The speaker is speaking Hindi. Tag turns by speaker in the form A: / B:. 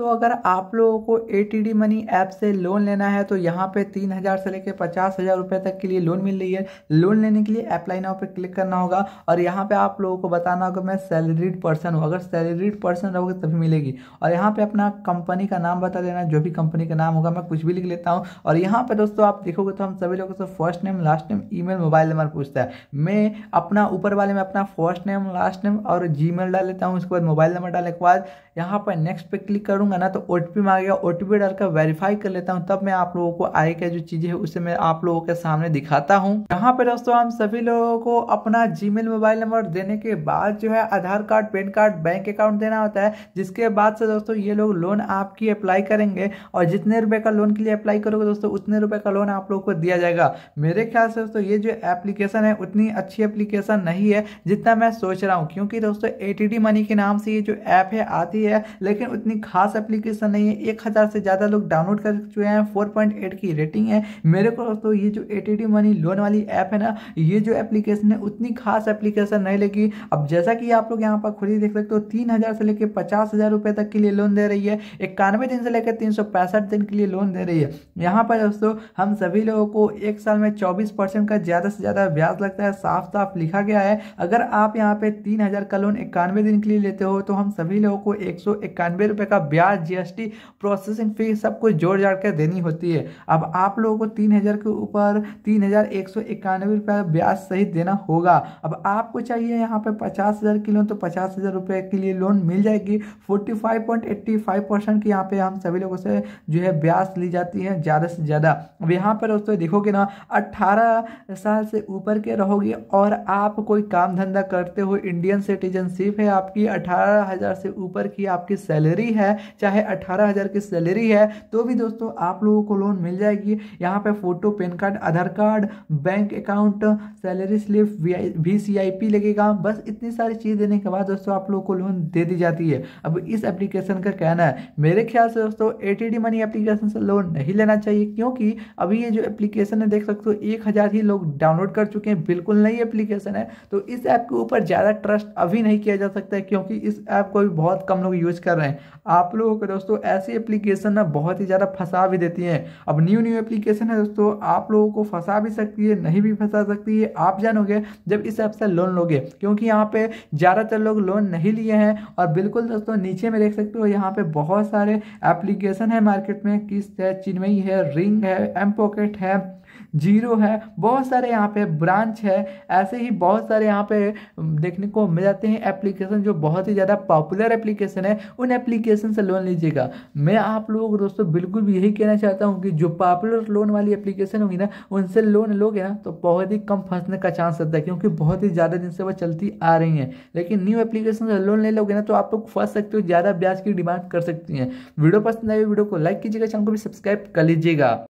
A: दोस्तों अगर आप लोगों को A T D money app से लोन लेना है तो यहाँ पे तीन हज़ार से लेकर पचास हज़ार रुपये तक के लिए लोन मिल रही है लोन लेने के लिए अप्लाई नाउ पे क्लिक करना होगा और यहाँ पे आप लोगों को बताना होगा मैं सैलरीड पर्सन हूँ अगर सैलरीड पर्सन रहोगे तभी मिलेगी और यहाँ पर अपना कंपनी का नाम बता देना जो भी कंपनी का नाम होगा मैं कुछ भी लिख लेता हूँ और यहाँ पर दोस्तों आप देखोगे तो हम सभी लोगों से फर्स्ट नेम लास्ट नेम ई मोबाइल नंबर पूछता है मैं अपना ऊपर वाले में अपना फर्स्ट नेम लास्ट नेम और जी डाल लेता हूँ उसके बाद मोबाइल नंबर डालने के बाद यहाँ पर नेक्स्ट पे क्लिक करूँ करूंगा ना तो ओ टी मांगेगा ओ टी डालकर वेरीफाई कर लेता हूँ तब मैं आप लोगों को आगे का जो चीज़ें है उसे मैं आप लोगों के सामने दिखाता हूँ यहाँ पे दोस्तों हम सभी लोगों को अपना जीमेल मोबाइल नंबर देने के बाद जो है Aadhaar card PAN card bank account देना होता है जिसके बाद से दोस्तों ये लोग लोन आपकी अप्लाई करेंगे और जितने रुपए का लोन के लिए अप्लाई करोगे दोस्तों उतने रुपए का लोन आप लोगों को दिया जाएगा मेरे ख्याल से दोस्तों ये जो एप्लीकेशन है उतनी अच्छी एप्लीकेशन नहीं है जितना मैं सोच रहा हूँ क्योंकि दोस्तों ए मनी के नाम से ये जो ऐप है आती है लेकिन उतनी खास एप्लीकेशन है ये एक हज़ार से ज़्यादा लोग डाउनलोड कर चुके हैं फोर पॉइंट एट की रेटिंग है मेरे को दोस्तों ये जो ए मनी लोन वाली ऐप है ना ये जो एप्लीकेशन है उतनी खास एप्लीकेशन नहीं लगी अब जैसा कि आप लोग यहाँ पर खुद ही देख सकते हो तीन हज़ार से लेकर पचास हज़ार रुपये तक के लिए लोन दे रही है इक्यानवे दिन से लेकर तीन सौ पैंसठ दिन के लिए लोन दे रही है यहाँ पर दोस्तों हम सभी लोगों को एक साल में चौबीस परसेंट का ज़्यादा से ज़्यादा ब्याज लगता है साफ साफ लिखा गया है अगर आप यहाँ पे तीन हज़ार का लोन इक्यानवे दिन के लिए लेते हो तो हम सभी लोगों को एक सौ इक्यानवे रुपये का ब्याज ब्याज जीएसटी प्रोसेसिंग फीस सब कुछ जोड़ जाड़ कर देनी होती है अब आप लोगों को तीन हज़ार के ऊपर तीन हज़ार एक सौ इक्यानवे रुपये ब्याज सहित देना होगा अब आपको चाहिए यहाँ पर पचास हज़ार की लोन तो पचास हज़ार रुपये के लिए लोन मिल जाएगी forty five point eighty five percent की यहाँ पे हम सभी लोगों से जो है ब्याज ली जाती है ज़्यादा से ज़्यादा अब यहाँ पर दोस्तों देखोगे ना अट्ठारह साल से ऊपर के रहोगे और आप कोई काम धंधा करते हो इंडियन सिटीजनशिप है आपकी अठारह हज़ार से ऊपर की आपकी सैलरी है चाहे अठारह हज़ार की सैलरी है तो भी दोस्तों आप लोगों को लोन मिल जाएगी यहाँ पे photo PAN card Aadhaar card bank account salary slip V C I P लगेगा बस इतनी सारी चीज़ देने के बाद दोस्तों आप लोगों को लोन दे दी जाती है अब इस एप्लीकेशन का कहना है मेरे ख्याल से दोस्तों ए मनी एप्लीकेशन से लोन नहीं लेना चाहिए क्योंकि अभी ये जो एप्लीकेशन है देख सकते हो एक हज़ार ही लोग डाउनलोड कर चुके हैं बिल्कुल नई एप्लीकेशन है तो इस ऐप के ऊपर ज़्यादा ट्रस्ट अभी नहीं किया जा सकता है क्योंकि इस ऐप को भी बहुत कम लोग यूज कर रहे हैं आप लोगों को दोस्तों ऐसी एप्लीकेशन ना बहुत ही ज़्यादा फंसा भी देती हैं अब न्यू न्यू एप्लीकेशन है दोस्तों आप लोगों को फंसा भी सकती है नहीं भी फंसा सकती है आप जानोगे जब इस ऐप से लोन लोगे क्योंकि यहाँ पे ज़्यादातर लोग लोन नहीं लिए हैं और बिल्कुल दोस्तों नीचे में देख सकते हो यहाँ पर बहुत सारे एप्लीकेशन है मार्केट में किस्त है चिन्मई है रिंग है एम पॉकेट है जीरो है बहुत सारे यहाँ पे ब्रांच है ऐसे ही बहुत सारे यहाँ पे देखने को मिल जाते हैं एप्लीकेशन जो बहुत ही ज़्यादा पॉपुलर एप्लीकेशन है उन एप्लीकेशन से लोन लीजिएगा मैं आप लोगों को दोस्तों बिल्कुल भी यही कहना चाहता हूँ कि जो पॉपुलर लोन वाली एप्लीकेशन होगी ना उनसे लोन लोगे ना तो बहुत ही कम फंसने का चांस रहता है क्योंकि बहुत ही ज़्यादा दिन से वह चलती आ रही हैं लेकिन न्यू एप्लीकेशन से लोन ले लोगे ना तो आप लोग फंस सकते हो ज़्यादा ब्याज की डिमांड कर सकती हैं वीडियो पसंद आई वीडियो को लाइक कीजिएगा चैनल को भी सब्सक्राइब कर लीजिएगा